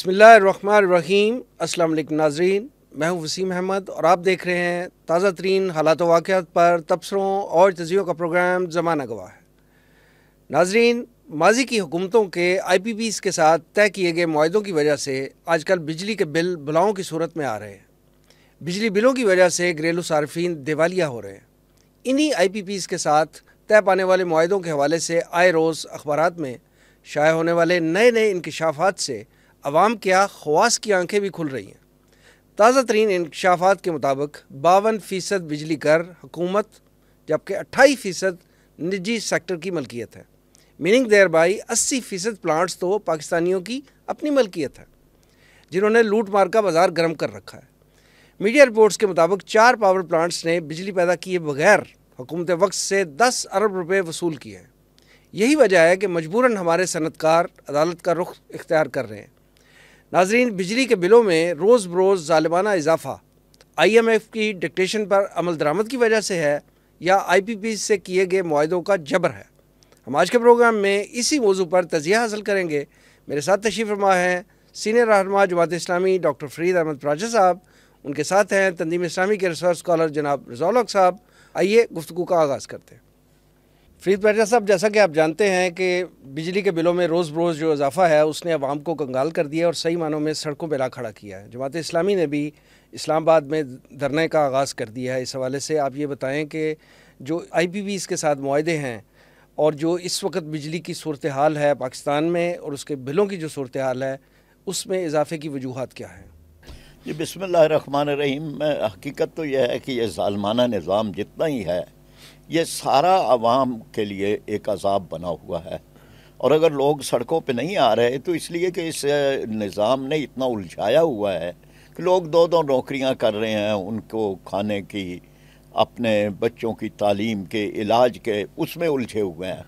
बसमीम असल नाजरीन मैं हूं वसीम अहमद और आप देख रहे हैं ताज़ा तरीन हालात वाक़ पर तबसरों और तजियों का प्रोग्राम ज़माना गवाह है नाजरीन माजी की हुकूमतों के आई पी पीज़ के साथ तय किए गए माहों की वजह से आजकल बिजली के बिल बुलाओं की सूरत में आ रहे हैं बिजली बिलों की वजह से घरेलू सार्फिन दिवालिया हो रहे हैं इन्हीं आई पी पीज़ के साथ तय पाने वाले माहों के हवाले से आए रोज़ अखबार में शाये होने वाले नए नए इनकशाफात से अवाम क्या खवास की आंखें भी खुल रही हैं ताज़ा तरीन इंकशाफात के मुताबिक बावन फ़ीसद बिजली कर हुकूमत जबकि अट्ठाईस फ़ीसद निजी सेक्टर की मलकियत है मीनिंग देर बाई अस्सी फ़ीसद प्लांट्स तो पाकिस्तानियों की अपनी मलकियत है जिन्होंने लूट मार का बाज़ार गर्म कर रखा है मीडिया रिपोर्ट्स के मुताबिक चार पावर प्लांट्स ने बिजली पैदा किए बगैर हुकूमत वक्त से दस अरब रुपये वसूल किए हैं यही वजह है कि मजबूरन हमारे सनतकार अदालत का रुख इख्तियार कर रहे हैं नाजरीन बिजली के बिलों में रोज़ बरोज़ ालिबाना इजाफा आई एम एफ़ की डिक्टेशन पर अमल दरामद की वजह से है या आई पी पी से किए गए माहों का जबर है हम आज के प्रोग्राम में इसी मौजू पर तजिया हासिल करेंगे मेरे साथ तशीफ रमा हैं सीनियर रहनमा जमात इस्लामी डॉक्टर फरीद अहमद प्राजा साहब उनके साथ हैं तंदीम इस्लामी के रिसर्च स्कॉलर जनाब रजौलक साहब आइए गुफ्तु का आगाज़ करते हैं फरीद बैठा साहब जैसा कि आप जानते हैं कि बिजली के बिलों में रोज़ बरोज़ जो इजाफा है उसने आवाम को कंगाल कर दिया और सही मानों में सड़कों पर ला खड़ा किया है जमात इस्लामी ने भी इस्लामाबाद में धरने का आगाज़ कर दिया है इस हवाले से आप ये बताएं कि जो आई पी वीज़ इसके साथ माहदे हैं और जो इस वक्त बिजली की सूरत हाल है पाकिस्तान में और उसके बिलों की जो सूरत हाल है उसमें इजाफे की वजूहत क्या हैं जी बसमिल रहीम हकीकत तो यह है कि यह ालमाना निज़ाम जितना ही है ये सारा आवाम के लिए एक अजाब बना हुआ है और अगर लोग सड़कों पे नहीं आ रहे तो इसलिए कि इस निज़ाम ने इतना उलझाया हुआ है कि लोग दो दो नौकरियां कर रहे हैं उनको खाने की अपने बच्चों की तालीम के इलाज के उसमें उलझे हुए हैं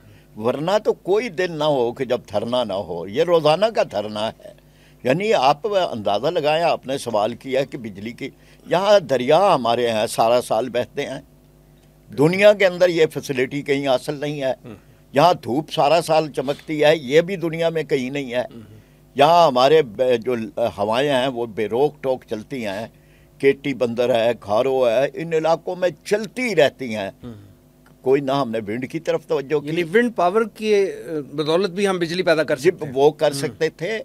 वरना तो कोई दिन ना हो कि जब धरना ना हो ये रोज़ाना का धरना है यानी आप अंदाज़ा लगाएं आपने सवाल किया कि बिजली की यहाँ दरिया हमारे यहाँ सारा साल बहते हैं दुनिया के अंदर ये फैसिलिटी कहीं हासिल नहीं है हम्म। यहाँ धूप सारा साल चमकती है ये भी दुनिया में कहीं नहीं है हम्म। यहाँ हमारे जो हवाएं हैं वो बेरोक टोक चलती हैं केटी बंदर है खारो है इन इलाकों में चलती रहती हैं हम्म। कोई ना हमने विंड की तरफ तो विंड पावर की बदौलत भी हम बिजली पैदा कर सकते वो कर सकते थे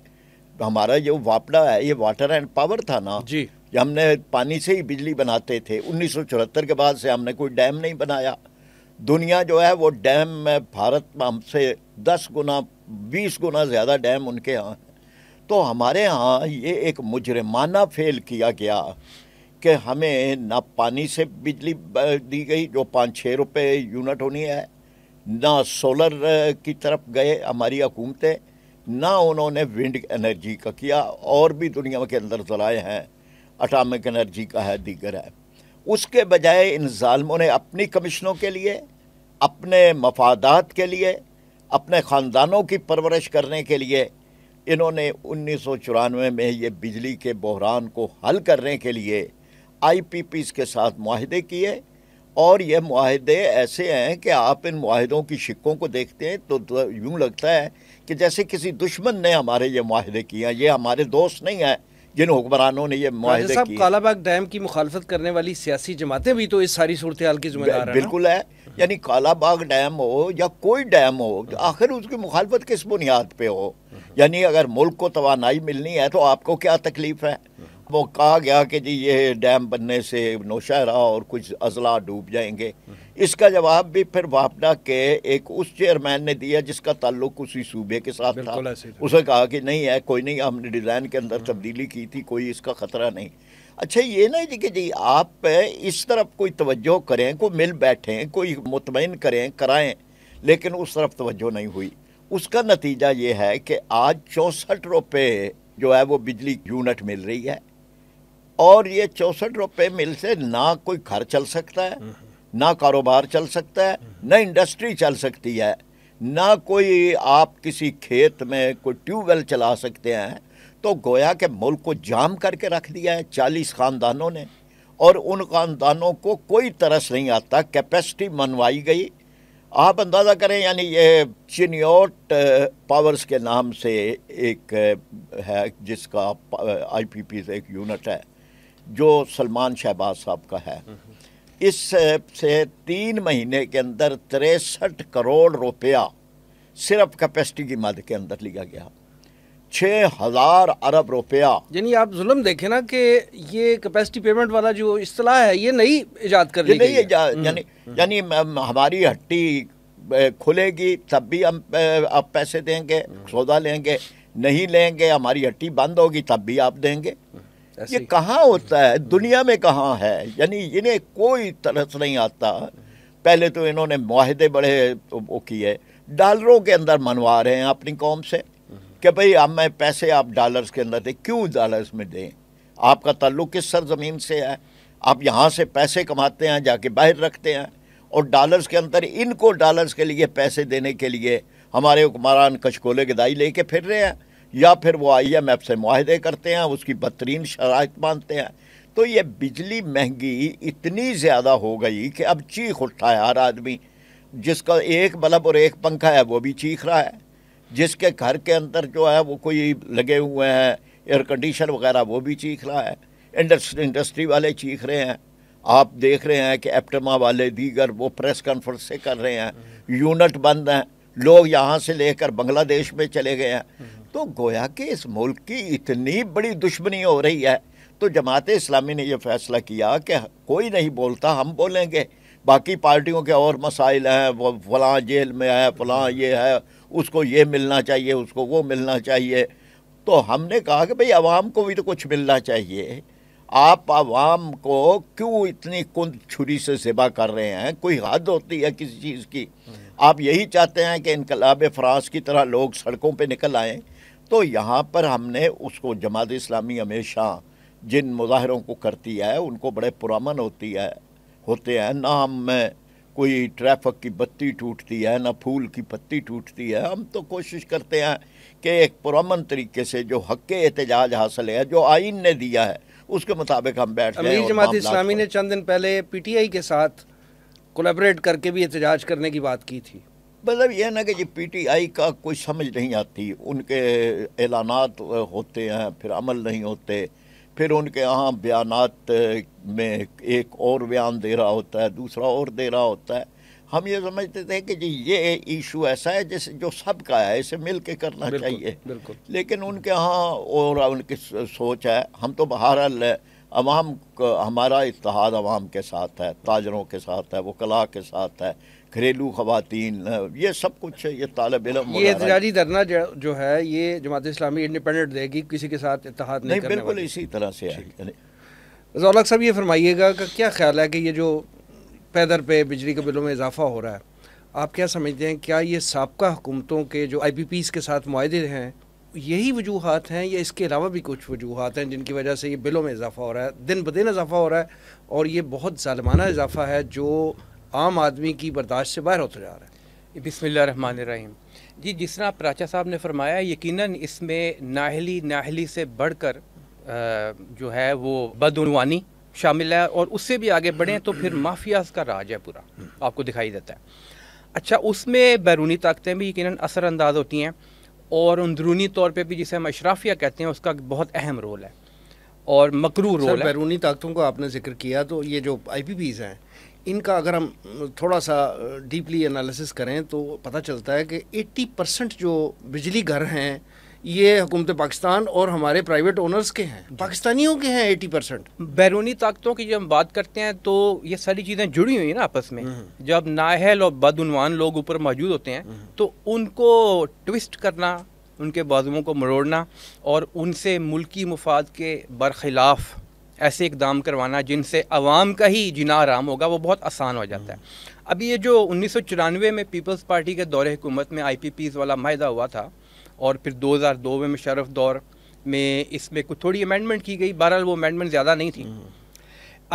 हमारा जो वापड़ा है ये वाटर एंड पावर था ना जी हमने पानी से ही बिजली बनाते थे उन्नीस के बाद से हमने कोई डैम नहीं बनाया दुनिया जो है वो डैम में भारत में हमसे दस गुना बीस गुना ज़्यादा डैम उनके यहाँ हैं तो हमारे यहाँ ये एक मुजरमाना फेल किया गया कि हमें ना पानी से बिजली दी गई जो पाँच छः रुपये यूनिट होनी है ना सोलर की तरफ गए हमारी हुकूमतें ना उन्होंने विंड एनर्जी का किया और भी दुनिया के अंदर जलाए हैं अटामिक एनर्जी का है दीगर है उसके बजाय इन ालमों ने अपनी कमीशनों के लिए अपने मफादात के लिए अपने ख़ानदानों की परवरिश करने के लिए इन्होंने उन्नीस सौ चौरानवे में ये बिजली के बहरान को हल करने के लिए आई पी पी के साथ माहदे किए और ये माहदे ऐसे हैं कि आप इन माहदों की शिक्कों को देखते हैं तो यूँ लगता है कि जैसे किसी दुश्मन ने हमारे ये माहदे किए हैं ये हमारे दोस्त नहीं हैं जिन हुक्मरानों ने ये माहे कालाबाग डैम की मुखालफत करने वाली सियासी जमातें भी तो इस सारी सूरत हाल की जिम्मेदार बिल्कुल है यानी कालाबाग डैम हो या कोई डैम हो तो आखिर उसकी मुखालफत किस बुनियाद पे हो यानी अगर मुल्क को तोानाई मिलनी है तो आपको क्या तकलीफ़ है वो कहा गया कि जी ये डैम बनने से नौशहरा और कुछ अजला डूब जाएंगे इसका जवाब भी फिर वापडा के एक उस चेयरमैन ने दिया जिसका ताल्लुक उसी सूबे के साथ था उसे कहा कि नहीं है कोई नहीं हमने डिज़ाइन के अंदर तब्दीली की थी कोई इसका ख़तरा नहीं अच्छा ये नहीं जी कि जी आप इस तरफ कोई तवज्जो करें कोई मिल बैठें कोई मुतमिन करें कराएं लेकिन उस तरफ तवज्जो नहीं हुई उसका नतीजा ये है कि आज चौंसठ रुपये जो है वो बिजली यूनिट मिल रही है और ये चौंसठ रुपये मिल से ना कोई घर चल सकता है ना कारोबार चल सकता है ना इंडस्ट्री चल सकती है ना कोई आप किसी खेत में कोई ट्यूबवेल चला सकते हैं तो गोया के मुल्क को जाम करके रख दिया है चालीस ख़ानदानों ने और उन ख़ानदानों को कोई तरस नहीं आता कैपेसिटी मनवाई गई आप अंदाज़ा करें यानी ये चिनियोट पावर्स के नाम से एक है जिसका आईपीपी से एक यूनिट है जो सलमान शहबाज साहब का है इस से तीन महीने के अंदर तिरसठ करोड़ रुपया सिर्फ कैपेसिटी की मद के अंदर लिया गया छः हज़ार अरब रुपया यानी आप जुल्म देखें ना कि ये कैपेसिटी पेमेंट वाला जो असलाह है ये नहीं ईजाद कर नहीं हम्म, यानी हम्म। यानी हमारी हट्टी खुलेगी तब भी हम आप पैसे देंगे हम्म। सौदा लेंगे नहीं लेंगे हमारी हट्टी बंद होगी तब भी आप देंगे ये कहाँ होता है दुनिया में कहाँ है यानी इन्हें कोई तरस नहीं आता पहले तो इन्होंने माहदे बड़े तो वो किए डॉलरों के अंदर मनवा रहे हैं अपनी कौम से कि भाई अब मैं पैसे आप डॉलर्स के अंदर दें क्यों डॉलर्स में दें आपका ताल्लुक किस सरजमीन से है आप यहाँ से पैसे कमाते हैं जाके बाहर रखते हैं और डॉलर्स के अंदर इनको डॉलर्स के लिए पैसे देने के लिए हमारे हुक्मरान कशकोले गदाई लेके फिर रहे हैं या फिर वो आई एम एफ से माहदे करते हैं उसकी बदतरीन शरात मानते हैं तो ये बिजली महंगी इतनी ज़्यादा हो गई कि अब चीख उठा है हर आदमी जिसका एक बल्ब और एक पंखा है वो भी चीख रहा है जिसके घर के अंदर जो है वो कोई लगे हुए हैं एयर कंडीशन वगैरह वो भी चीख रहा है इंडस्ट्री इंडस्ट्री वाले चीख रहे हैं आप देख रहे हैं कि एप्टमा वाले दीगर वो प्रेस कॉन्फ्रेंस से कर रहे हैं हम्म। यूनिट बंद हैं लोग यहाँ से लेकर बांग्लादेश में चले गए हैं हम्म। तो गोया कि इस मुल्क की इतनी बड़ी दुश्मनी हो रही है तो जमात इस्लामी ने यह फैसला किया कि कोई नहीं बोलता हम बोलेंगे बाकी पार्टियों के और मसाइल हैं वो फलां जेल में है फलां ये है उसको ये मिलना चाहिए उसको वो मिलना चाहिए तो हमने कहा कि भाई आवाम को भी तो कुछ मिलना चाहिए आप आवाम को क्यों इतनी कुंद छुरी से सेवा कर रहे हैं कोई हद होती है किसी चीज़ की आप यही चाहते हैं कि इनकलाब फ्रांस की तरह लोग सड़कों पे निकल आएँ तो यहाँ पर हमने उसको जमात इस्लामी हमेशा जिन मुजाहरों को करती है उनको बड़े पुरामन होती है होते हैं ना हम में कोई ट्रैफिक की बत्ती टूटती है ना फूल की पत्ती टूटती है हम तो कोशिश करते हैं कि एक पुरामन तरीके से जो हक एहतजाज हासिल है जो आइन ने दिया है उसके मुताबिक हम बैठ हैं जमात इस्लामी ने चंद दिन पहले आई के साथ कोलेबरेट करके भी एहतजाज करने की बात की थी मतलब यह ना कि जी पीटीआई का कोई समझ नहीं आती उनके ऐलानात होते हैं फिर अमल नहीं होते फिर उनके यहाँ बयान में एक और बयान दे रहा होता है दूसरा और दे रहा होता है हम ये समझते थे कि जी ये इशू ऐसा है जैसे जो सबका है इसे मिल के करना बिल्कुल, चाहिए बिल्कुल। लेकिन उनके यहाँ और उनकी सोच है हम तो बहरहाल अवाम हमारा इतिहाद अवाम के साथ है ताजरों के साथ है वकला के साथ है घरेलू खातन ये सब कुछ है ये तालब इलम ये एहतजाजी धरना जो है ये जमात इस्लामी इंडिपेंडेंट देगी किसी के साथ इतिहाद नहीं, नहीं बिल्कुल इसी तरह से जौलक साहब ये फरमाइएगा कि क्या ख्याल है कि ये जो पैदर पे बिजली के बिलों में इजाफा हो रहा है आप क्या समझते हैं क्या ये सबका हुकूमतों के जो आई पी पीज़ के साथ माहे हैं यही वजूहत हैं या इसके अलावा भी कुछ वजूहत हैं जिनकी वजह से ये बिलों में इजाफा हो रहा है दिन ब दिन इजाफा हो रहा है और ये बहुत जालमाना इजाफा है जो आम आदमी की बर्दाश्त से बाहर होता जा रहा है बिसमीम जी जिस तरह प्राचा साहब ने फरमाया यकीनन इसमें नाहली नाहली से बढ़कर जो है वो बदनवानी शामिल है और उससे भी आगे बढ़ें तो फिर माफियाज का राज है पूरा आपको दिखाई देता है अच्छा उसमें बैरूनी ताकतें भी यकीन असरानंदाज होती हैं और अंदरूनी तौर पर भी जिसे हम अशराफिया कहते हैं उसका बहुत अहम रोल है और मकरू रोल बैरूनी ताकतों को आपने जिक्र किया तो ये जो आई पी पीज हैं इनका अगर हम थोड़ा सा डीपली एनालिसिस करें तो पता चलता है कि 80 परसेंट जो बिजली घर हैं ये हुकूमत पाकिस्तान और हमारे प्राइवेट ओनर्स के हैं पाकिस्तानियों के हैं 80 परसेंट बैरूनी ताकतों की जब हम बात करते हैं तो ये सारी चीज़ें जुड़ी हुई हैं ना आपस में हम्म। जब नाहल और बदनवान लोग ऊपर मौजूद होते हैं हम्म। तो उनको ट्विस्ट करना उनके बाजुओं को मरोड़ना और उनसे मुल्की मफाद के बरखिलाफ़ ऐसे इकदाम करवाना जिनसे आवाम का ही जिना आराम होगा वो बहुत आसान हो जाता है अभी ये जो उन्नीस में पीपल्स पार्टी के दौरे हुकूमत में आई वाला माहा हुआ था और फिर 2002 में मुशरफ दौर में इसमें कुछ थोड़ी अमेंडमेंट की गई बहरहाल वो अमेंडमेंट ज़्यादा नहीं थी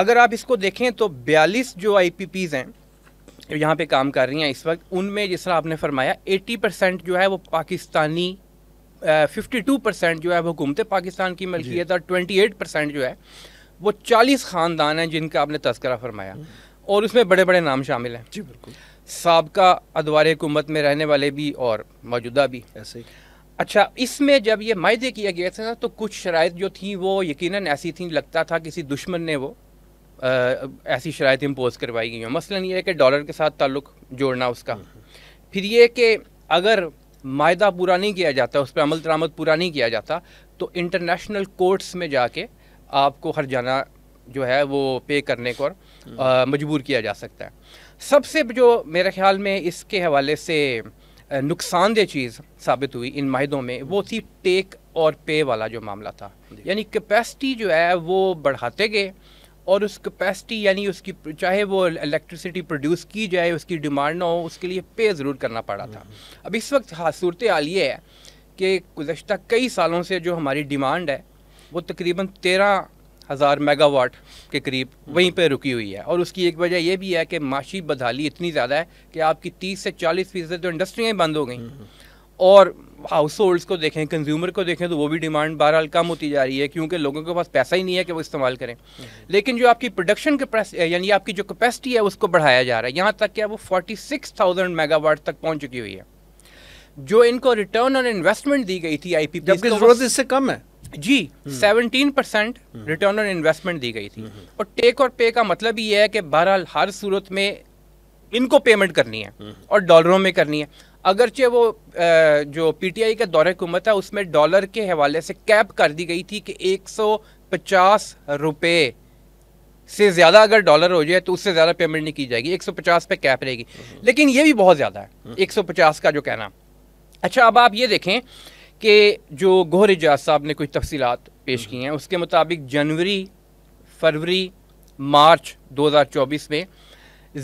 अगर आप इसको देखें तो बयालीस जो आई हैं यहाँ पे काम कर रही हैं इस वक्त उनमें जिस तरह आपने फरमाया 80 परसेंट जो है वो पाकिस्तानी फिफ्टी टू परसेंट जो है वो हुकूमत पाकिस्तान की मलकियत और ट्वेंटी एट परसेंट जो है वो चालीस ख़ानदान हैं जिनका आपने तस्करा फरमाया और उसमें बड़े बड़े नाम शामिल हैं जी बिल्कुल सबका अदवार हुकूमत में रहने वाले भी और मौजूदा भी ऐसे ही अच्छा इसमें जब ये माहे किया गया था तो कुछ शराइ जो थी वो यकीन ऐसी थी लगता था किसी दुश्मन ने वो आ, ऐसी शराय इम्पोज़ करवाई गई हों मसलन ये है कि डॉलर के साथ ताल्लुक जोड़ना उसका हम्म, हम्म। फिर ये कि अगर माह पूरा नहीं किया जाता उस पर अमल दरामद पूरा नहीं किया जाता तो इंटरनेशनल कोर्ट्स में जाके आपको हर जाना जो है वो पे करने को मजबूर किया जा सकता है सबसे जो मेरे ख्याल में इसके हवाले से नुकसानदेह चीज़ साबित हुई इन माहों में वो थी टेक और पे वाला जो मामला था यानी कैपेसिटी जो है वो बढ़ाते गए और उस कैपेसिटी यानी उसकी चाहे वो इलेक्ट्रिसिटी प्रोड्यूस की जाए उसकी डिमांड ना हो उसके लिए पे ज़रूर करना पड़ा था हम्म, हम्म। अब इस वक्त हाँ सूरत हाल ये है कि गुज्त कई सालों से जो हमारी डिमांड है वो तकरीबन तेरह हज़ार मेगावाट के करीब वहीं पर रुकी हुई है और उसकी एक वजह यह भी है कि माशी बदहाली इतनी ज़्यादा है कि आपकी तीस से चालीस फीसद तो इंडस्ट्रियाँ बंद हो गई और हाउस होल्ड्स को देखें कंज्यूमर को देखें तो वो भी डिमांड बहरहाल कम होती जा रही है क्योंकि लोगों के पास पैसा ही नहीं है कि वो इस्तेमाल करें लेकिन जो आपकी प्रोडक्शन यानी आपकी जो कैपेसिटी है उसको बढ़ाया जा रहा है यहाँ तक कि वो फोर्टी सिक्स थाउजेंड मेगावाट तक पहुँच चुकी हुई है जो इनको रिटर्न और इन्वेस्टमेंट दी गई थी आई पी जरूरत इससे कम है जी seventeen percent return on investment दी गई थी हम्म, हम्म। और टेक और पे का मतलब ये है कि बहरहाल हर सूरत में इनको पेमेंट करनी है हम्म, और डॉलरों में करनी है अगरचे वो जो पीटीआई का दौरे हुकूमत है उसमें डॉलर के हवाले से कैप कर दी गई थी कि 150 रुपए से ज़्यादा अगर डॉलर हो जाए तो उससे ज़्यादा पेमेंट नहीं की जाएगी 150 पे कैप रहेगी लेकिन ये भी बहुत ज़्यादा है 150 का जो कहना अच्छा अब आप ये देखें कि जो गोहर एजाज साहब ने कुछ तफसीत पेश हम्म। की हैं उसके मुताबिक जनवरी फरवरी मार्च 2024 में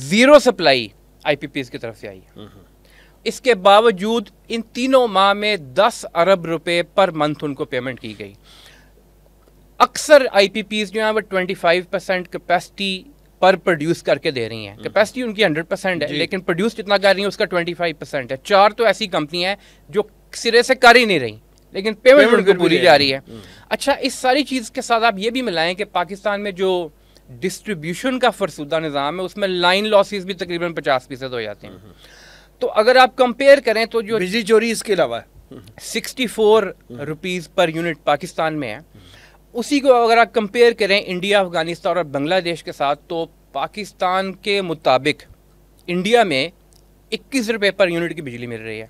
zero supply I P P की तरफ से आई है हम्म। इसके बावजूद इन तीनों माह में 10 अरब रुपए पर मंथ उनको पेमेंट की गई अक्सर आई पी पीज जो हैं वो 25 परसेंट कैपेसिटी पर प्रोड्यूस करके दे रही हैं कैपेसिटी हम्म। उनकी 100 परसेंट है लेकिन प्रोड्यूस जितना कर रही हैं उसका 25 परसेंट है चार तो ऐसी कंपनियाँ हैं जो सिरे से कर ही नहीं रही लेकिन पेमेंट उनको पूरी जा रही है हम्म। अच्छा इस सारी चीज़ के साथ आप ये भी मिलाएं कि पाकिस्तान में जो डिस्ट्रीब्यूशन का फरसूदा निज़ाम है उसमें लाइन लॉसेस भी तकरीबन पचास फीसद हो जाते हैं हम्म, हम्म। तो अगर आप कंपेयर करें तो जो बिजली चोरी इसके अलावा sixty four rupees per unit Pakistan में है उसी को अगर आप कंपेयर करें इंडिया अफगानिस्तान और बांग्लादेश के साथ तो पाकिस्तान के मुताबिक इंडिया में इक्कीस रुपये पर यूनिट की बिजली मिल रही है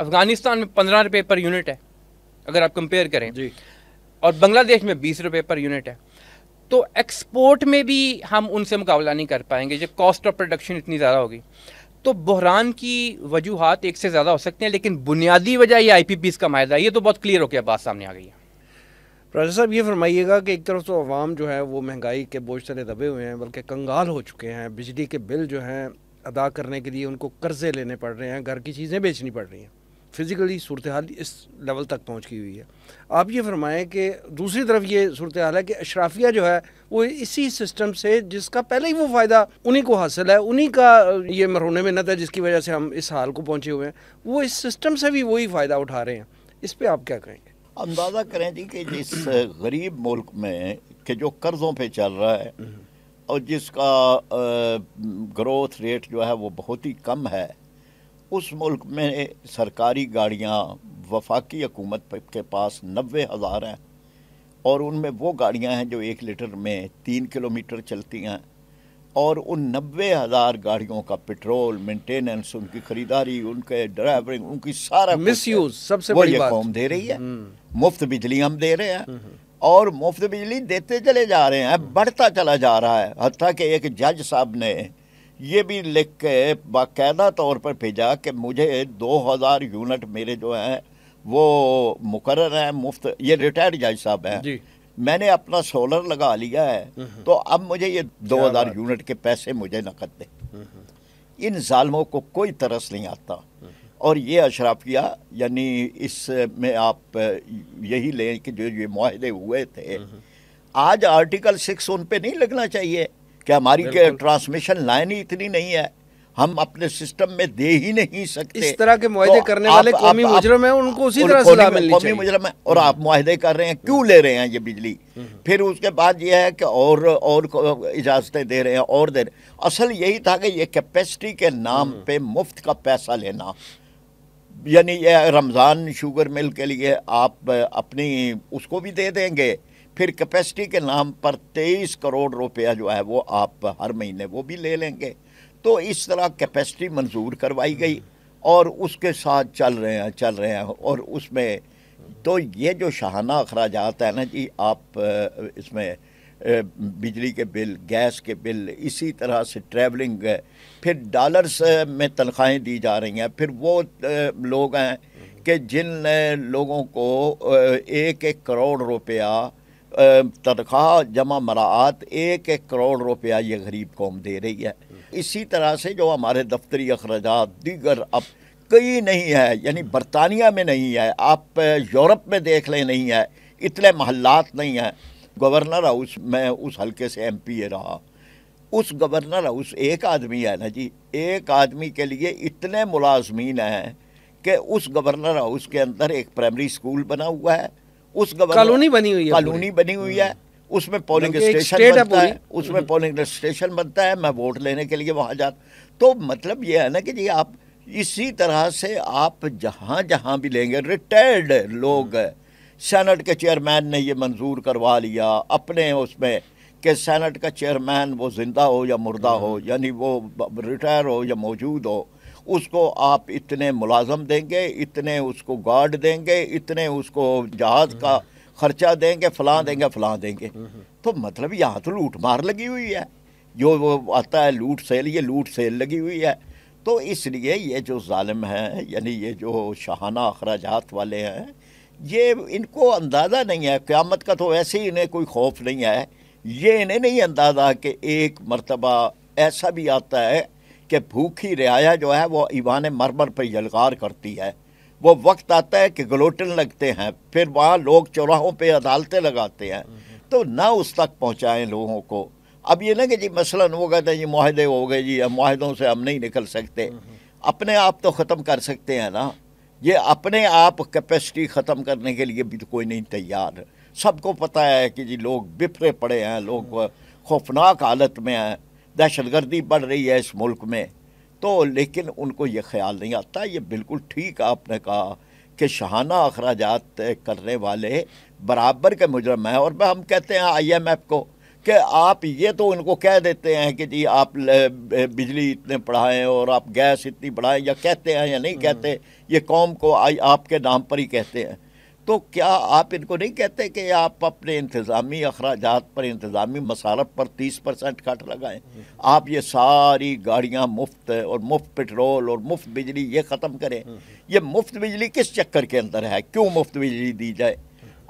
अफगानिस्तान में पंद्रह रुपये पर यूनिट है अगर आप कंपेयर करें जी और बांग्लादेश में बीस रुपये पर यूनिट है तो एक्सपोर्ट में भी हम उनसे मुकाबला नहीं कर पाएंगे जब कॉस्ट ऑफ प्रोडक्शन इतनी ज़्यादा होगी तो बहरान की वजूहत एक से ज़्यादा हो सकते हैं लेकिन बुनियादी वजह ये आई पी पी इसका माहा ये तो बहुत क्लियर हो गया बात सामने आ गई है प्रोफेसर साहब ये फरमाइएगा कि एक तरफ तो अवाम जो है वो महंगाई के बोझ तले दबे हुए हैं बल्कि कंगाल हो चुके हैं बिजली के बिल जो हैं अदा करने के लिए उनको कर्जे लेने पड़ रहे हैं घर की चीज़ें बेचनी पड़ रही हैं फ़िज़िकली सूरत हाल इस लेवल तक पहुँच की हुई है आप ये फरमाएँ कि दूसरी तरफ ये सूरत हाल है कि अशराफिया जो है वो इसी सिस्टम से जिसका पहले ही वो फ़ायदा उन्हीं को हासिल है उन्हीं का ये मरहोने में न है जिसकी वजह से हम इस हाल को पहुँचे हुए हैं वो इस सिस्टम से भी वही फ़ायदा उठा रहे हैं इस पर आप क्या कहेंगे अंदाज़ा करें जी कि जिस गरीब मुल्क में कि जो कर्ज़ों पर चल रहा है हम्म। और जिसका ग्रोथ रेट जो है वो बहुत ही कम है उस मुल्क में सरकारी गाड़ियाँ वफाकी हकूमत के पास नबे हज़ार हैं और उनमें वो गाड़ियाँ हैं जो एक लीटर में तीन किलोमीटर चलती हैं और उन नबे हज़ार गाड़ियों का पेट्रोल मेंटेनेंस उनकी खरीदारी उनके ड्राइवरिंग उनकी सारा मिस यूज सबसे वो बड़ी बात दे रही है हम्म। मुफ्त बिजली हम दे रहे हैं हम्म, हम्म। और मुफ्त बिजली देते चले जा रहे हैं बढ़ता चला जा रहा है हती कि एक जज साहब ने ये भी लिख के बाकायदा तौर पर भेजा कि मुझे 2000 यूनिट मेरे जो हैं वो मुकर हैं मुफ्त ये रिटायर्ड जज साहब हैं मैंने अपना सोलर लगा लिया है हम्म, हम्म। तो अब मुझे ये 2000 यूनिट के पैसे मुझे नकद दे हम्म, इन जालमों को कोई तरस नहीं आता और ये अशराफिया यानी इस में आप यही लें कि जो ये माहदे हुए थे आज आर्टिकल सिक्स उन पर नहीं लगना चाहिए कि हमारी ट्रांसमिशन लाइन ही इतनी नहीं है हम अपने सिस्टम में दे ही नहीं सकते इस तरह के मुआहदे तो करने वाले कौमी मुजरम है उनको उसी तरह सजा मिलनी चाहिए मुजरम है और आप हम्म। मुआहदे कर रहे हैं क्यों ले रहे हैं ये बिजली हम्म, हम्म। फिर उसके बाद ये है कि और और इजाज़तें दे रहे हैं और दे रहे असल यही था कि ये कैपेसिटी के नाम पे मुफ्त का पैसा लेना यानी ये रमज़ान शुगर मिल के लिए आप अपनी उसको भी दे देंगे फिर कैपेसिटी के नाम पर तेईस करोड़ रुपया जो है वो आप हर महीने वो भी ले लेंगे तो इस तरह कैपेसिटी मंजूर करवाई गई हम्म। और उसके साथ चल रहे हैं चल रहे हैं और उसमें तो ये जो शाहाना अखराज है ना जी आप इसमें बिजली के बिल गैस के बिल इसी तरह से ट्रैवलिंग फिर डॉलर्स में तनख्वाहें दी जा रही हैं फिर वो लोग हैं कि जिन लोगों को एक एक करोड़ रुपया तनख्वाह जमा मराहत एक एक करोड़ रुपया ये गरीब कौम दे रही है इसी तरह से जो हमारे दफ्तरी अखराज दीगर अब कई नहीं है यानी बरतानिया में नहीं है आप यूरोप में देख लें नहीं है इतने महल्लात नहीं हैं गवर्नर हाउस में उस हल्के से एम पी ए रहा उस गवर्नर हाउस एक आदमी है ना जी एक आदमी के लिए इतने मुलाजमीन हैं कि उस गवर्नर हाउस के अंदर एक प्राइमरी स्कूल बना हुआ है उस कॉलोनी बनी हुई है कॉलोनी बनी हुई है हम्म। उसमें पोलिंग मतलब स्टेशन बनता है उसमें पोलिंग हम्म। स्टेशन बनता है मैं वोट लेने के लिए वहाँ जा तो मतलब ये है ना कि जी आप इसी तरह से आप जहाँ जहाँ भी लेंगे रिटायर्ड लोग सेनेट के चेयरमैन ने ये मंजूर करवा लिया अपने उसमें कि सेनेट का चेयरमैन वो ज़िंदा हो या मुर्दा हो हम्म। यानी वो रिटायर हो या मौजूद हो उसको आप इतने मुलाजम देंगे इतने उसको गार्ड देंगे इतने उसको जहाज का खर्चा देंगे फलां देंगे फलां देंगे तो मतलब यहाँ तो लूट मार लगी हुई है जो वो आता है लूट सेल ये लूट सेल लगी हुई है तो इसलिए ये जो ालम हैं यानी ये जो शाहाना अखराज वाले हैं ये इनको अंदाज़ा नहीं है क़्यामत का तो वैसे ही इन्हें कोई खौफ नहीं है ये इन्हें नहीं अंदाज़ा कि एक मरतबा ऐसा भी आता है कि भूखी रियाया जो है वो ईवान मरमर पर यलगार करती है वो वक्त आता है कि ग्लोटन लगते हैं फिर वहाँ लोग चौराहों पे अदालतें लगाते हैं तो ना उस तक पहुँचाएँ लोगों को अब ये ना कि जी मसलन वो कहते हैं जी माहे हो गए जी अब माहदों से हम नहीं निकल सकते अपने आप तो ख़त्म कर सकते हैं ना ये अपने आप कैपेसिटी ख़त्म करने के लिए भी तो कोई नहीं तैयार सबको पता है कि जी लोग बिफरे पड़े हैं लोग हम्म। खौफनाक हालत में हैं दहशतगर्दी बढ़ रही है इस मुल्क में तो लेकिन उनको ये ख्याल नहीं आता ये बिल्कुल ठीक आपने कहा कि शहाना अखराज करने वाले बराबर के मुजरम हैं और हम कहते हैं आईएमएफ को कि आप ये तो उनको कह देते हैं कि जी आप बिजली इतने बढ़ाएं और आप गैस इतनी बढ़ाएं या कहते हैं या नहीं हम्म। कहते ये कौम को आ, आपके नाम पर ही कहते हैं तो क्या आप इनको नहीं कहते कि आप अपने इंतज़ामी अखराज पर इंतज़ामी मसारफ पर तीस परसेंट कट लगाएं आप ये सारी गाड़ियाँ मुफ्त और मुफ्त पेट्रोल और मुफ्त बिजली ये ख़त्म करें ये मुफ्त बिजली किस चक्कर के अंदर है क्यों मुफ्त बिजली दी जाए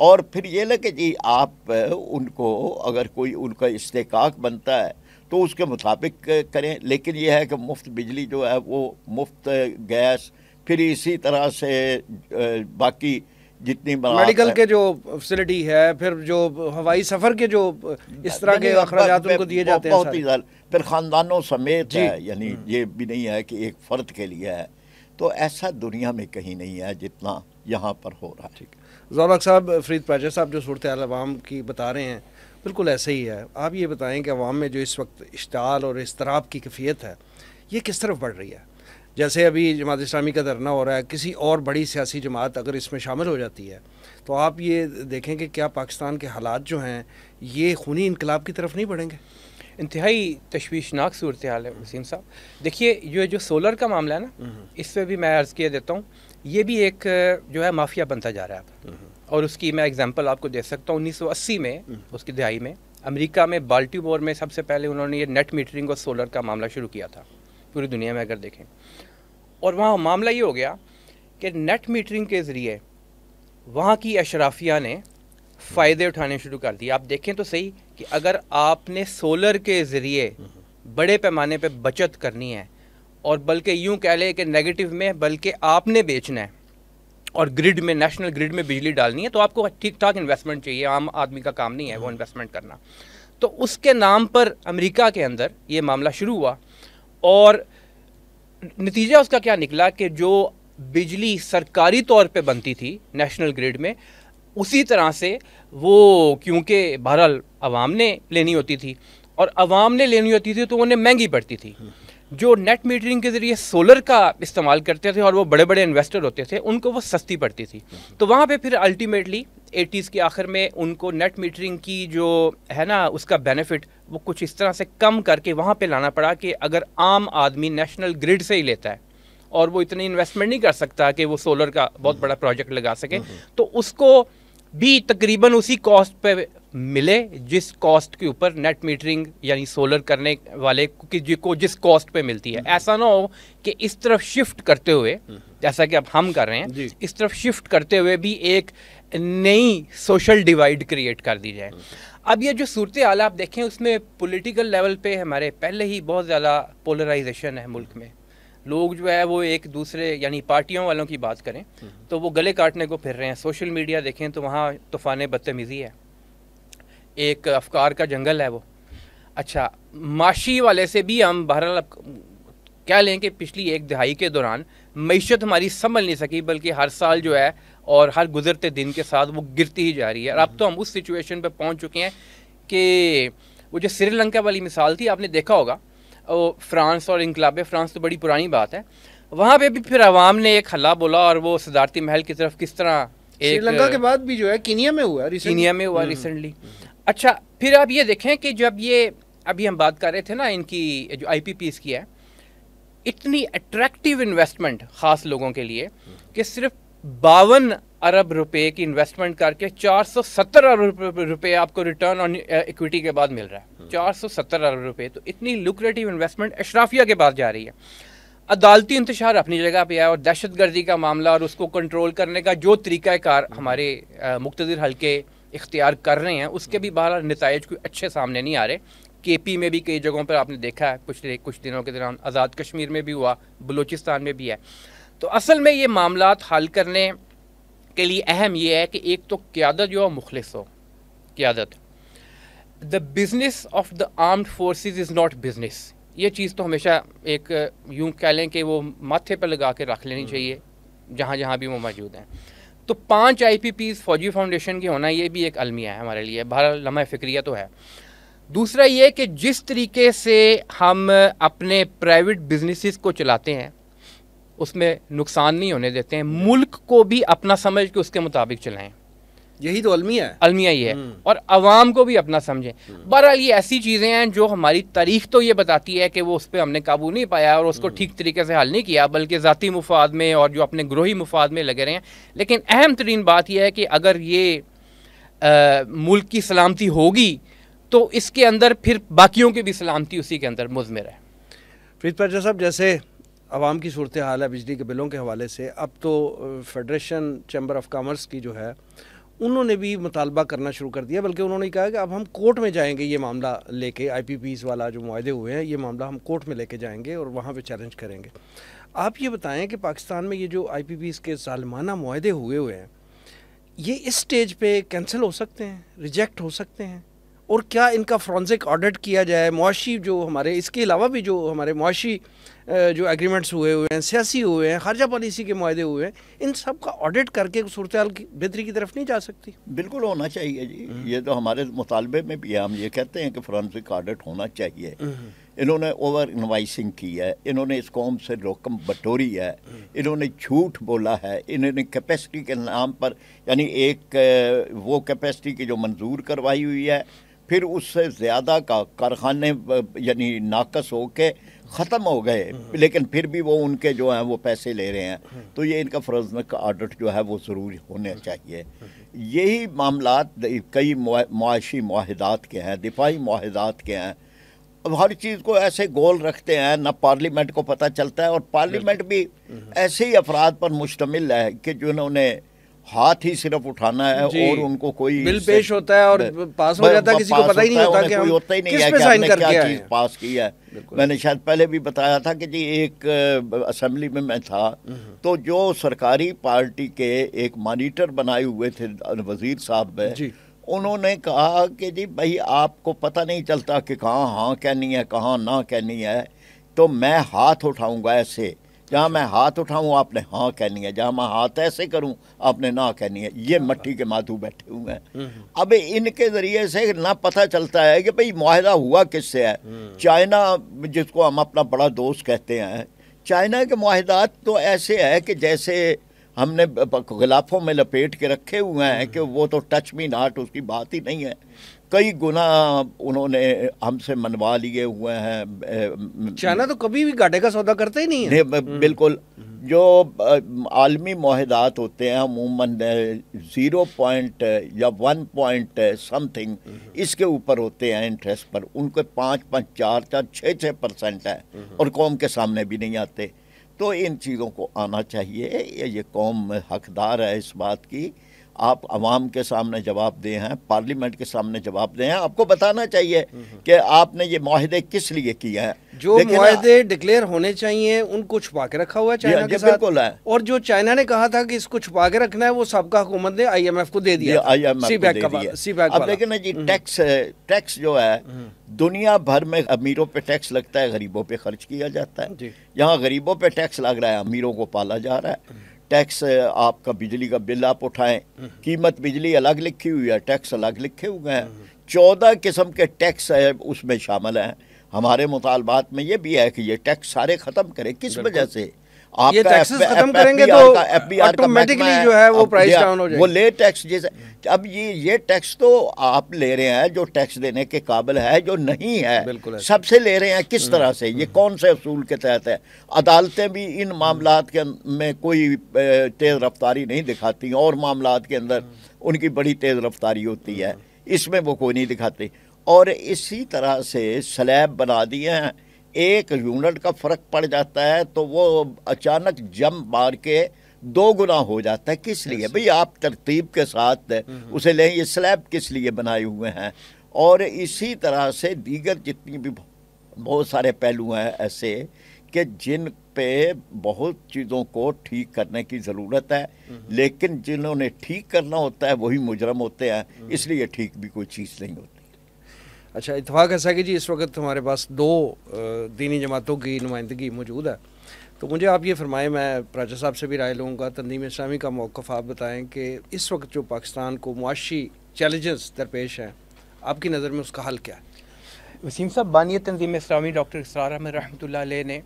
और फिर ये लगे जी आप उनको अगर कोई उनका इस्तेक बनता है तो उसके मुताबिक करें लेकिन यह है कि मुफ्त बिजली जो है वो मुफ्त गैस फिर इसी तरह से बाकी जितनी मेडिकल के जो फैसिलिटी है फिर जो हवाई सफ़र के जो इस तरह के अखराज उनको दिए जाते हैं बहुत ही फिर ख़ानदानों समेत है यानी हम्म। ये भी नहीं है कि एक फ़र्द के लिए है तो ऐसा दुनिया में कहीं नहीं है जितना यहाँ पर हो रहा है ठीक जौरक साहब फरीद पाचा साहब जो सूरत आवाम की बता रहे हैं बिल्कुल ऐसे ही है आप ये बताएं कि अवाम में जो इस वक्त इश्ताल और इसतराब की कैफियत है ये किस तरफ बढ़ रही है जैसे अभी जमात इस्लामी का धरना हो रहा है किसी और बड़ी सियासी जमात अगर इसमें शामिल हो जाती है तो आप ये देखें कि क्या पाकिस्तान के हालात जो हैं ये खूनी इनकलाब की तरफ नहीं बढ़ेंगे इंतहाई तशवीशनाक सूरत हाल है वसीम साहब देखिए ये जो सोलर का मामला है ना हम्म। इस पर भी मैं अर्ज़ किया देता हूँ ये भी एक जो है माफिया बनता जा रहा है हम्म। और उसकी मैं एग्जांपल आपको दे सकता हूँ 1980 में हम्म। उसकी दिहाई में अमेरिका में बाल्टी में सबसे पहले उन्होंने ये नेट मीटरिंग और सोलर का मामला शुरू किया था पूरी दुनिया में अगर देखें और वहाँ मामला ये हो गया कि नेट मीटरिंग के ज़रिए वहाँ की अशराफिया ने फ़ायदे उठाने शुरू कर दिए आप देखें तो सही कि अगर आपने सोलर के ज़रिए बड़े पैमाने पे बचत करनी है और बल्कि यूँ कह लें कि नेगेटिव में बल्कि आपने बेचना है और ग्रिड में नेशनल ग्रिड में बिजली डालनी है तो आपको ठीक ठाक इन्वेस्टमेंट चाहिए आम आदमी का काम नहीं है वो इन्वेस्टमेंट करना तो उसके नाम पर अमेरिका के अंदर ये मामला शुरू हुआ और नतीजा उसका क्या निकला कि जो बिजली सरकारी तौर पे बनती थी नेशनल ग्रिड में उसी तरह से वो क्योंकि बहरहाल आवाम ने लेनी होती थी और आवाम ने लेनी होती थी तो उन्हें महंगी पड़ती थी जो नेट मीटरिंग के ज़रिए सोलर का इस्तेमाल करते थे और वो बड़े बड़े इन्वेस्टर होते थे उनको वो सस्ती पड़ती थी तो वहाँ पे फिर अल्टीमेटली एटीज़ के आखिर में उनको नेट मीटरिंग की जो है ना उसका बेनिफिट वो कुछ इस तरह से कम करके वहाँ पे लाना पड़ा कि अगर आम आदमी नेशनल ग्रिड से ही लेता है और वो इतनी इन्वेस्टमेंट नहीं कर सकता कि वो सोलर का बहुत बड़ा प्रोजेक्ट लगा सके तो उसको भी तकरीबन उसी कॉस्ट पे मिले जिस कॉस्ट के ऊपर नेट मीटरिंग यानी सोलर करने वाले कि को जिस कॉस्ट पे मिलती है हम्म। ऐसा ना हो कि इस तरफ शिफ्ट करते हुए हम्म। जैसा कि अब हम कर रहे हैं इस तरफ शिफ्ट करते हुए भी एक नई सोशल डिवाइड क्रिएट कर दी जाए हम्म। अब ये जो सूरत आला आप देखें उसमें पॉलिटिकल लेवल पे हमारे पहले ही बहुत ज़्यादा पोलराइजेशन है मुल्क में लोग जो है वो एक दूसरे यानी पार्टियों वालों की बात करें हम्म। तो वो गले काटने को फिर रहे हैं सोशल मीडिया देखें तो वहाँ तूफ़ान बदतमीज़ी है एक अफकार का जंगल है वो अच्छा माशी वाले से भी हम बहरहाल कह लें कि पिछली एक दहाई के दौरान मीशत हमारी संभल नहीं सकी बल्कि हर साल जो है और हर गुजरते दिन के साथ वो गिरती ही जा रही है और अब तो हम उस सिचुएशन पर पहुँच चुके हैं कि वो जो श्रीलंका वाली मिसाल थी आपने देखा होगा फ्रांस और इनकलाब फ्रांस तो बड़ी पुरानी बात है वहाँ पे भी फिर अवाम ने एक हल्ला बोला और वो सदारती महल की तरफ किस तरह श्रीलंका के बाद भी जो है कीनिया में हुआ कीनिया में हुआ रिसेंटली हम्म। अच्छा फिर आप ये देखें कि जब ये अभी हम बात कर रहे थे ना इनकी जो आई की है इतनी अट्रैक्टिव इन्वेस्टमेंट ख़ास लोगों के लिए कि सिर्फ बावन अरब रुपए की इन्वेस्टमेंट करके 470 अरब रुपए आपको रिटर्न ऑन इक्विटी के बाद मिल रहा है 470 हम्म। अरब रुपए तो इतनी लुक्रेटिव इन्वेस्टमेंट अशराफिया के पास जा रही है अदालती इंतशार अपनी जगह पे है और दहशत गर्दी का मामला और उसको कंट्रोल करने का जो तरीक़ाकार हम्म। हमारे uh, मुख्तर हल्के इख्तियार कर रहे हैं उसके भी बाहर नतज कोई अच्छे सामने नहीं आ रहे के पी में भी कई जगहों पर आपने देखा है कुछ कुछ दिनों के दौरान आज़ाद कश्मीर में भी हुआ बलूचिस्तान में भी है तो असल में ये मामला हल करने के लिए अहम यह है कि एक तो क्यादत जो है मुखलस हो क्यादत the business of the armed forces is not business ये चीज़ तो हमेशा एक यूं कह लें कि वो माथे पर लगा के रख लेनी हम्म। चाहिए जहाँ जहाँ भी वो मौजूद हैं तो पाँच I P P Fauji foundation के होना ये भी एक अलमिया है हमारे लिए बहर लम्हा फिक्रिया तो है दूसरा ये कि जिस तरीके से हम अपने प्राइवेट बिज़नेसिस को चलाते हैं उसमें नुकसान नहीं होने देते हैं मुल्क को भी अपना समझ के उसके मुताबिक चलाएं यही तो अलमिया है अलमिया ही है हम्म। और आवाम को भी अपना समझें हम्म। बहरहाल ये ऐसी चीज़ें हैं जो हमारी तारीख तो ये बताती है कि वो उस पर हमने काबू नहीं पाया और उसको हम्म। ठीक तरीके से हल नहीं किया बल्कि ज़ाती मुफाद में और जो अपने ग्रोही मुफाद में लगे रहे हैं लेकिन अहम तरीन बात यह है कि अगर ये आ, मुल्क की सलामती होगी तो इसके अंदर फिर बाकियों की भी सलामती उसी के अंदर मुजमर है फिर साहब जैसे आवाम की सूरत हाल है बिजली के बिलों के हवाले से अब तो फेडरेशन चैम्बर ऑफ कामर्स की जो है उन्होंने भी मुतालबा करना शुरू कर दिया बल्कि उन्होंने कहा कि अब हम कोर्ट में जाएंगे ये मामला लेके आई पी पीज वाला जो माहे हुए हैं ये मामला हम कोर्ट में लेके जाएंगे और वहाँ पर चैलेंज करेंगे आप ये बताएं कि पाकिस्तान में ये जो आई पी एस के सालमाना माहदे हुए हुए हैं ये इस स्टेज पे कैंसिल हो सकते हैं रिजेक्ट हो सकते हैं और क्या इनका फ्रॉन्सिक ऑडिट किया जाए मुआशी जो हमारे इसके अलावा भी जो हमारे मुआशी जो एग्रीमेंट्स हुए हुए हैं सियासी हुए हैं खारजा पॉलिसी के माहे हुए हैं इन सब का ऑडिट करके सूरत की बेहतरी की तरफ नहीं जा सकती बिल्कुल होना चाहिए जी हम्म। ये तो हमारे मुतालबे में भी है हम ये कहते हैं कि फ्रांसिक ऑडिट होना चाहिए हम्म। इन्होंने ओवर इन्वाइसिंग की है इन्होंने इस कौम से रोकम बटोरी है हम्म। इन्होंने झूठ बोला है इन्होंने कैपेसिटी के नाम पर यानी एक वो कैपेसिटी की जो मंजूर करवाई हुई है फिर उससे ज़्यादा का कारखाने यानी नाकस हो के ख़त्म हो गए हम्म। लेकिन फिर भी वो उनके जो हैं वो पैसे ले रहे हैं हम्म। तो ये इनका फ्रोजन का ऑडिट जो है वो ज़रूर होने हम्म। चाहिए यही मामला कई मुआशी माहदात के हैं दिफाही माहदात के हैं अब हर चीज़ को ऐसे गोल रखते हैं ना पार्लियामेंट को पता चलता है और पार्लियामेंट भी ऐसे ही अफराद पर मुश्तमिल है कि जिन्होंने हाथ ही सिर्फ उठाना है और उनको कोई बिल पेश होता है और पास हो जाता है किसी को पता ही नहीं होता कि होता ही नहीं है कि क्या चीज पास की है मैंने शायद पहले भी बताया था कि जी एक असेंबली में मैं था हम्म। तो जो सरकारी पार्टी के एक मॉनिटर बनाए हुए थे वजीर साहब में उन्होंने कहा कि जी भाई आपको पता नहीं चलता कि कहाँ हाँ कहनी है कहाँ ना कहनी है तो मैं हाथ उठाऊंगा ऐसे जहाँ मैं हाथ उठाऊँ आपने हाँ कहनी है जहाँ मैं हाथ ऐसे करूँ आपने ना कहनी है ये मट्टी के माधु बैठे हुए हैं हम्म, हम्म। अब इनके ज़रिए से ना पता चलता है कि भाई माहिदा हुआ किससे है हम्म। चाइना जिसको हम अपना बड़ा दोस्त कहते हैं चाइना के माहदात तो ऐसे है कि जैसे हमने गिलाफों में लपेट के रखे हुए हैं कि वो तो टच मी नाट उसकी बात ही नहीं है कई गुना उन्होंने हमसे मनवा लिए हुए हैं चाइना तो कभी भी घाटे का सौदा करते ही नहीं है नहीं, हम्म। बिल्कुल जो आलमी माहदात होते हैं अमूमन ज़ीरो पॉइंट या वन पॉइंट समथिंग इसके ऊपर होते हैं इंटरेस्ट पर उनके पाँच पाँच चार चार छः छः परसेंट है और कौम के सामने भी नहीं आते तो इन चीज़ों को आना चाहिए ये कौम हकदार है इस बात की आप आवाम के सामने जवाब दे हैं पार्लियामेंट के सामने जवाब दे हैं आपको बताना चाहिए कि आपने ये माहदे किस लिए किए हैं जो माहदे डिक्लेयर होने चाहिए उनको छुपा के रखा हुआ है हाँ, चाइना के साथ बिल्कुल है। और जो चाइना ने कहा था कि इसको छुपा के रखना है वो सबका हुकूमत ने आई एम एफ को दे दिया अब लेकिन जी टैक्स हम्म। टैक्स eh, जो है हम्म। दुनिया भर में अमीरों पे टैक्स लगता है गरीबों पे खर्च किया जाता है यहाँ गरीबों पे टैक्स लग रहा है अमीरों को पाला जा रहा है हम्म। टैक्स आपका बिजली का बिल आप उठाएं कीमत बिजली अलग लिखी हुई है टैक्स अलग लिखे हुए हैं चौदह किस्म के टैक्स है उसमें शामिल हैं हमारे मुतालबात में ये भी है कि ये टैक्स सारे ख़त्म करें किस वजह से आप ये टैक्सेस खत्म करेंगे तो ऑटोमेटिकली जो है वो प्राइस डाउन हो जाएगा वो ले टैक्स जैसे अब ये ये टैक्स तो आप ले रहे हैं जो टैक्स देने के काबिल है जो नहीं है सबसे ले रहे हैं किस हम्म, तरह से ये हम्म। कौन से असूल के तहत है अदालतें भी इन मामला के अं- में कोई तेज़ रफ्तारी नहीं दिखाती और मामला के अंदर हम्म। उनकी बड़ी तेज़ रफ्तारी होती है इसमें वो कोई नहीं दिखाती और इसी तरह से स्लैब बना दिए हैं एक यूनिट का फ़र्क पड़ जाता है तो वो अचानक जम मार के दो गुना हो जाता है किस लिए भाई आप तरतीब के साथ हम्म, हम्म। उसे लें ये स्लैब किस लिए बनाए हुए हैं और इसी तरह से दीगर जितनी भी बहुत सारे पहलू हैं ऐसे कि जिन पे बहुत चीज़ों को ठीक करने की ज़रूरत है हम्म, लेकिन जिन्होंने ठीक करना होता है वही मुजरम होते हैं इसलिए ठीक भी कोई चीज़ नहीं होती अच्छा इतफाक़ ऐसा कि जी इस वक्त हमारे पास दो दीनी जमातों की नुमाइंदगी मौजूद है तो मुझे आप ये फरमाएं मैं प्राचा साहब से भी राय लूँगा तंदीम इस्लामी का मौक़ आप बताएं कि इस वक्त जो पाकिस्तान को मुआशी चैलेंजेस दरपेश हैं आपकी नज़र में उसका हल क्या है वसीम साहब बानिय तंजीम इस्लामी डॉक्टर इसरार अहमद रहमत ने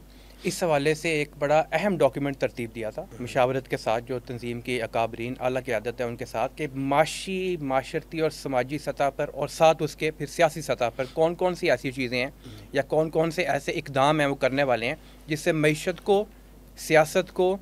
इस हवाले से एक बड़ा अहम डॉक्यूमेंट तरतीब दिया था मशावरत के साथ जो तंजीम की अकाबरीन अला की आदत है उनके साथ कि माशी माशरती और समाजी सतह पर और साथ उसके फिर सियासी सतह पर कौन कौन सी ऐसी चीज़ें हैं या कौन कौन से ऐसे इकदाम हैं वो करने वाले हैं जिससे मीशत को सियासत को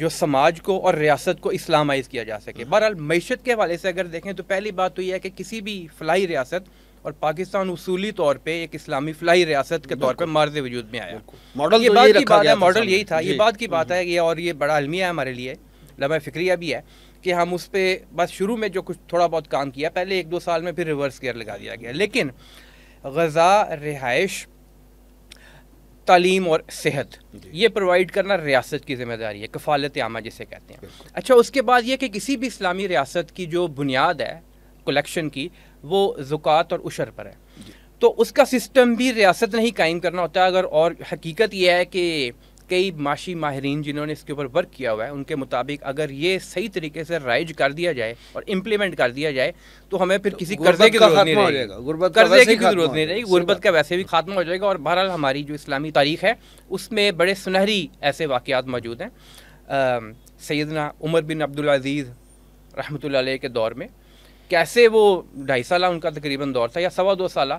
जो समाज को और रियासत को इस्लामाइज किया जा सके बहरहाल मीशत के हवाले से अगर देखें तो पहली बात तो यह है कि किसी भी फलाई रियासत और पाकिस्तान उसूली तौर पे एक इस्लामी फलाही रियासत के तौर पे मार्ज वजूद में आया मॉडल ये तो बात की बात हम्म। है मॉडल यही था ये बात की बात है ये और ये बड़ा अलमिया है हमारे लिए लम्हा फिक्रिया भी है कि हम उस पर बस शुरू में जो कुछ थोड़ा बहुत काम किया पहले एक दो साल में फिर रिवर्स गेयर लगा दिया गया लेकिन गज़ा रिहाइश तालीम और सेहत ये प्रोवाइड करना रियासत की जिम्मेदारी है कफालत आमा जिसे कहते हैं अच्छा उसके बाद ये कि किसी भी इस्लामी रियासत की जो बुनियाद है कलेक्शन की वो जुकात और उशर पर है तो उसका सिस्टम भी रियासत नहीं कायम करना होता है अगर और हकीकत यह है कि कई माशी माहरीन जिन्होंने इसके ऊपर वर्क किया हुआ है उनके मुताबिक अगर ये सही तरीके से राइज कर दिया जाए और इम्प्लीमेंट कर दिया जाए तो हमें फिर तो किसी कर्जे की जरूरत नहीं रहेगी कर्जे की जरूरत नहीं रहेगी गुर्बत का वैसे भी खात्मा हो जाएगा और बहरहाल हमारी जो इस्लामी तारीख है उसमें बड़े सुनहरी ऐसे वाक़ात मौजूद हैं सैदना उमर बिन अब्दुल अज़ीज़ रहमत के दौर में कैसे वो ढाई साल उनका तकरीबन दौर था या सवा दो साल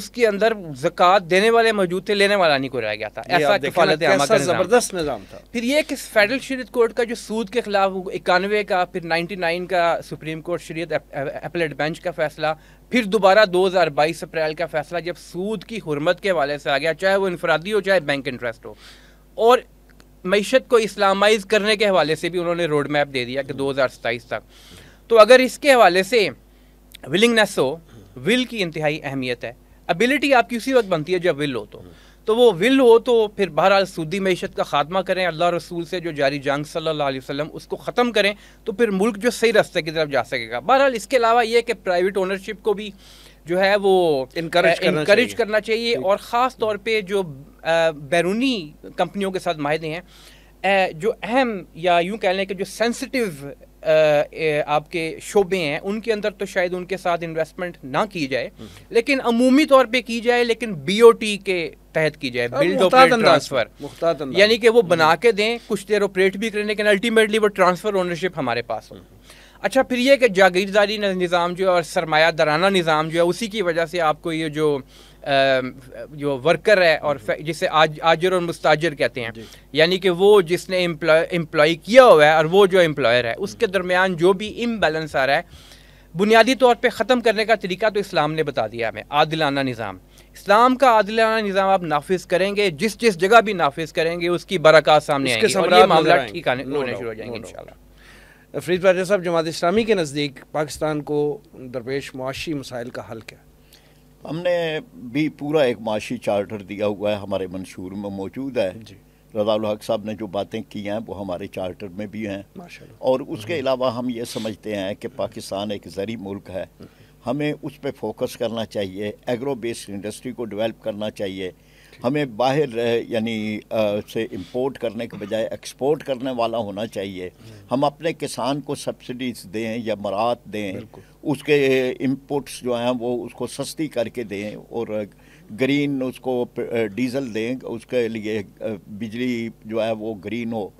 उसके अंदर जक़ात देने वाले मौजूद थे लेने वाला नहीं को रह गया था ऐसा कफालत ज़बरदस्त निज़ाम था फिर ये कि फेडरल शरीत कोर्ट का जो सूद के खिलाफ इक्यानवे का फिर नाइन्टी नाइन का सुप्रीम कोर्ट शरीत अपलेट बेंच का फैसला फिर दोबारा 2022 अप्रैल का फैसला जब सूद की हरमत के हवाले से आ गया चाहे वो इनफरादी हो चाहे बैंक इंटरेस्ट हो और मीशत को इस्लामाइज करने के हवाले से भी उन्होंने रोड मैप दे दिया कि दो हज़ार सताईस तक तो अगर इसके हवाले से विलिंगनेस हो विल की इंतहाई अहमियत है एबिलिटी आपकी उसी वक्त बनती है जब विल हो तो तो वो विल हो तो फिर बहरहाल सूदी मीशत का खात्मा करें अल्लाह रसूल से जो जारी जंग सल्लल्लाहु अलैहि वसल्लम उसको ख़त्म करें तो फिर मुल्क जो सही रास्ते की तरफ जा सकेगा बहरहाल इसके अलावा ये कि प्राइवेट ओनरशिप को भी जो है वो इनक्रेज इनक्रेज करना चाहिए और ख़ास तौर पर जो बैरूनी कंपनियों के साथ माहे हैं जो अहम या यूँ कह लें कि जो सेंसिटिव आपके शोबे हैं उनके अंदर तो शायद उनके साथ इन्वेस्टमेंट ना की जाए हम्म। लेकिन अमूमी तौर पे की जाए लेकिन बीओटी के तहत की जाए बिल्ड ट्रांसफर यानी कि वो बना के दें कुछ देर ऑपरेट भी करें लेकिन अल्टीमेटली वो ट्रांसफर ओनरशिप हमारे पास हो हम्म। अच्छा फिर ये कि जागीरदारी निज़ाम जो है और सरमाया दराना निज़ाम जो है उसी की वजह से आपको ये जो जो वर्कर है और जिसे आज आजर और मुस्ताजर कहते हैं यानी कि वो जिसने एम्प्लॉय किया हुआ है और वो जो एम्प्लॉयर है उसके हम्म। दरमियान जो भी इम्बेलेंस आ रहा है बुनियादी तौर पे ख़त्म करने का तरीका तो इस्लाम ने बता दिया हमें आदिलाना निज़ाम इस्लाम का आदिलाना निज़ाम आप नाफिज करेंगे जिस जिस जगह भी नाफिज करेंगे उसकी बरकत सामने आएगी और ये मामला ठीक आने शुरू हो जाएंगे इंशाल्लाह फरीद पाजा साहब जमात इस्लामी के नज़दीक पाकिस्तान को दरपेश मुआशी मसाइल का हल क्या हमने भी पूरा एक माशी चार्टर दिया हुआ है हमारे मंशूर में मौजूद है जी साहब ने जो बातें की हैं वो हमारे चार्टर में भी हैं और उसके हम्म। अलावा हम ये समझते हैं कि पाकिस्तान एक ज़रि मुल्क है हम्म। हमें उस पर फोकस करना चाहिए एग्रो बेस्ड इंडस्ट्री को डेवलप करना चाहिए हमें बाहर यानी से इंपोर्ट करने के बजाय एक्सपोर्ट करने वाला होना चाहिए हम अपने किसान को सब्सिडीज दें या मरात दें उसके इनपुट्स जो हैं वो उसको सस्ती करके दें और ग्रीन उसको डीजल दें उसके लिए बिजली जो है वो ग्रीन हो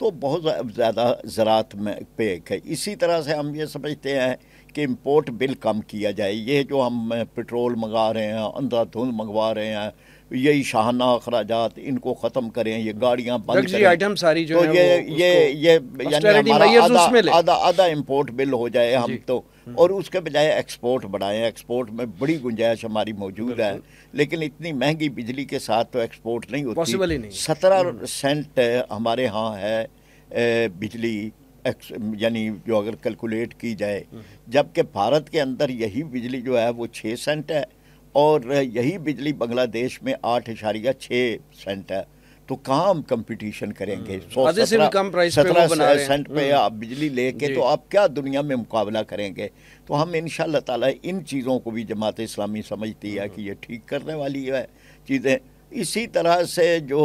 तो बहुत ज़्यादा ज़रात में पे है इसी तरह से हम ये समझते हैं कि इम्पोर्ट बिल कम किया जाए ये जो हम पेट्रोल मंगा रहे हैं अंधाधुंध मंगवा रहे हैं यही शाहाना अखराज इनको ख़त्म करें ये गाड़ियाँ बंद करें आइटम सारी जो तो ये ये ये यानी आधा आधा इम्पोर्ट बिल हो जाए हम तो हम्म। और उसके बजाय एक्सपोर्ट बढ़ाएं एक्सपोर्ट में बड़ी गुंजाइश हमारी मौजूद है लेकिन इतनी महंगी बिजली के साथ तो एक्सपोर्ट नहीं होती सत्रह सेंट हम्म। हमारे यहाँ है बिजली यानी जो अगर कैलकुलेट की जाए हम्म। जबकि भारत के अंदर यही बिजली जो है वो छः सेंट है और यही बिजली बांग्लादेश में आठ इशारिया छः सेंट है तो कहाँ हम कंपटीशन करेंगे हम्म। सौ सत्रह सेंट पे हम्म। आप बिजली लेके तो आप क्या दुनिया में मुकाबला करेंगे तो हम इन ताला इन चीज़ों को भी जमात इस्लामी समझती है हम्म। कि ये ठीक करने वाली है चीज़ें इसी तरह से जो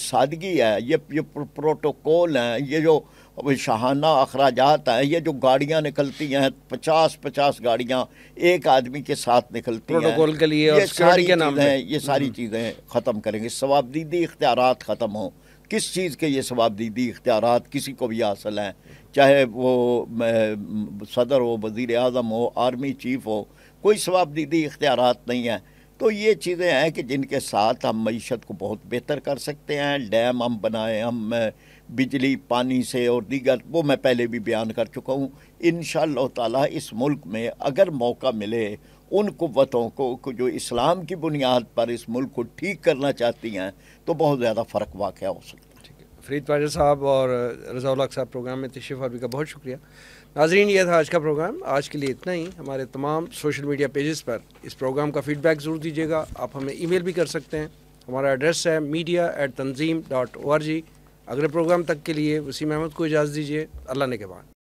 सादगी है ये, प्रोटोकॉल है ये जो शाहाना अखराज हैं ये जो गाड़ियाँ निकलती हैं पचास पचास गाड़ियाँ एक आदमी के साथ निकलती हैं के लिए ये सारी चीज़ें ये सारी हम्म। चीज़ें ख़त्म करेंगे सवाबदीदी इख्तियार ख़त्म हों किस चीज़ के ये सवाबदीदी इख्तियार किसी को भी हासिल हैं चाहे वो सदर हो वज़ी अजम हो आर्मी चीफ हो कोई सवाबदीदी इख्तियार नहीं हैं तो ये चीज़ें हैं कि जिनके साथ हम मीशत को बहुत बेहतर कर सकते हैं डैम हम बनाए हम बिजली पानी से और दीगर वो मैं पहले भी बयान कर चुका हूँ इन ताला इस मुल्क में अगर मौका मिले उन कुतों को जो इस्लाम की बुनियाद पर इस मुल्क को ठीक करना चाहती हैं तो बहुत ज़्यादा फ़र्क वाक़ हो सकता है ठीक है फरीद पाजा साहब और रजाउल्लाक साहब प्रोग्राम में तशीफ अरबी का बहुत शुक्रिया नाजरीन ये था आज का प्रोग्राम आज के लिए इतना ही हमारे तमाम सोशल मीडिया पेजेस पर इस प्रोग्राम का फ़ीडबैक ज़रूर दीजिएगा आप हमें ई मेल भी कर सकते हैं हमारा एड्रेस है media at Tanzeem dot O R G अगले प्रोग्राम तक के लिए वसीम अहमद को इजाज़त दीजिए अल्लाह ने के बाद